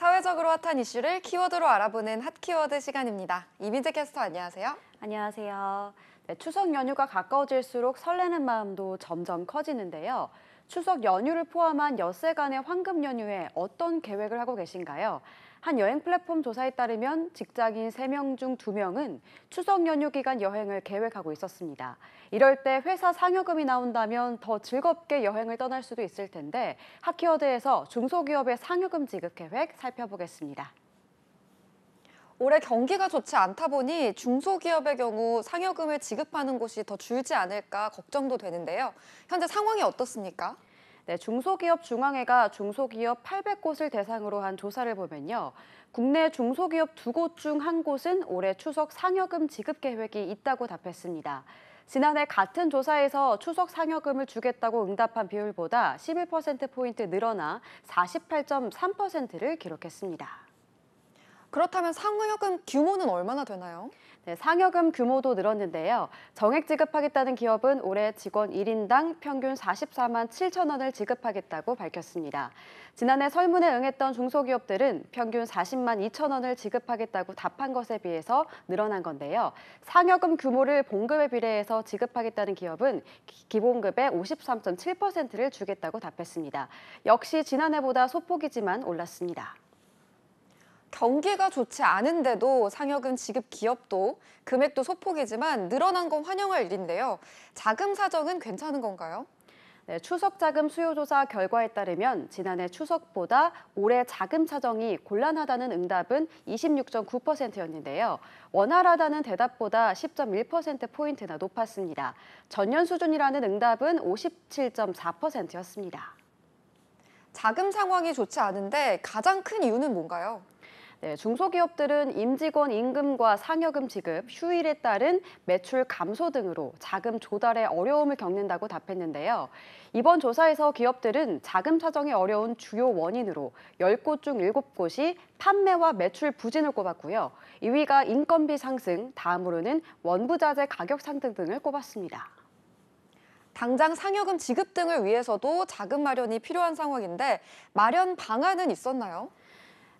사회적으로 핫한 이슈를 키워드로 알아보는 핫 키워드 시간입니다. 이민재 캐스터 안녕하세요. 안녕하세요. 네, 추석 연휴가 가까워질수록 설레는 마음도 점점 커지는데요. 추석 연휴를 포함한 엿새간의 황금 연휴에 어떤 계획을 하고 계신가요? 한 여행 플랫폼 조사에 따르면 직장인 3명 중 2명은 추석 연휴 기간 여행을 계획하고 있었습니다. 이럴 때 회사 상여금이 나온다면 더 즐겁게 여행을 떠날 수도 있을 텐데 하키워드에서 중소기업의 상여금 지급 계획 살펴보겠습니다. 올해 경기가 좋지 않다 보니 중소기업의 경우 상여금을 지급하는 곳이 더 줄지 않을까 걱정도 되는데요. 현재 상황이 어떻습니까? 네, 중소기업 중앙회가 중소기업 800곳을 대상으로 한 조사를 보면요. 국내 중소기업 두 곳 중 한 곳은 올해 추석 상여금 지급 계획이 있다고 답했습니다. 지난해 같은 조사에서 추석 상여금을 주겠다고 응답한 비율보다 11%포인트 늘어나 48.3%를 기록했습니다. 그렇다면 상여금 규모는 얼마나 되나요? 네, 상여금 규모도 늘었는데요. 정액 지급하겠다는 기업은 올해 직원 1인당 평균 44만 7천 원을 지급하겠다고 밝혔습니다. 지난해 설문에 응했던 중소기업들은 평균 40만 2천 원을 지급하겠다고 답한 것에 비해서 늘어난 건데요. 상여금 규모를 봉급에 비례해서 지급하겠다는 기업은 기본급의 53.7%를 주겠다고 답했습니다. 역시 지난해보다 소폭이지만 올랐습니다. 경기가 좋지 않은데도 상여금 지급 기업도 금액도 소폭이지만 늘어난 건 환영할 일인데요. 자금 사정은 괜찮은 건가요? 네, 추석 자금 수요 조사 결과에 따르면 지난해 추석보다 올해 자금 사정이 곤란하다는 응답은 26.9%였는데요. 원활하다는 대답보다 10.1%포인트나 높았습니다. 전년 수준이라는 응답은 57.4%였습니다. 자금 상황이 좋지 않은데 가장 큰 이유는 뭔가요? 네, 중소기업들은 임직원 임금과 상여금 지급, 휴일에 따른 매출 감소 등으로 자금 조달에 어려움을 겪는다고 답했는데요. 이번 조사에서 기업들은 자금 사정이 어려운 주요 원인으로 10곳 중 7곳이 판매와 매출 부진을 꼽았고요. 2위가 인건비 상승, 다음으로는 원부자재 가격 상승 등을 꼽았습니다. 당장 상여금 지급 등을 위해서도 자금 마련이 필요한 상황인데 마련 방안은 있었나요?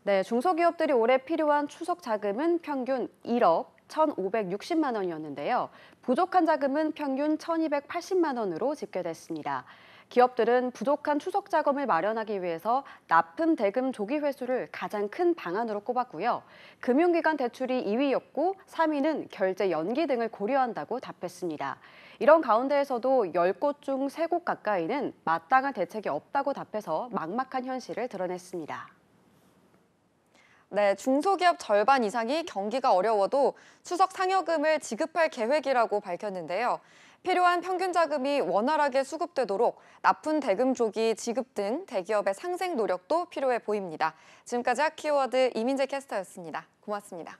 네, 중소기업들이 올해 필요한 추석 자금은 평균 1억 1,560만 원이었는데요. 부족한 자금은 평균 1,280만 원으로 집계됐습니다. 기업들은 부족한 추석 자금을 마련하기 위해서 납품 대금 조기 회수를 가장 큰 방안으로 꼽았고요. 금융기관 대출이 2위였고 3위는 결제 연기 등을 고려한다고 답했습니다. 이런 가운데에서도 10곳 중 3곳 가까이는 마땅한 대책이 없다고 답해서 막막한 현실을 드러냈습니다. 네, 중소기업 절반 이상이 경기가 어려워도 추석 상여금을 지급할 계획이라고 밝혔는데요. 필요한 평균 자금이 원활하게 수급되도록 납품 대금 조기 지급 등 대기업의 상생 노력도 필요해 보입니다. 지금까지 핫키워드 이민재 캐스터였습니다. 고맙습니다.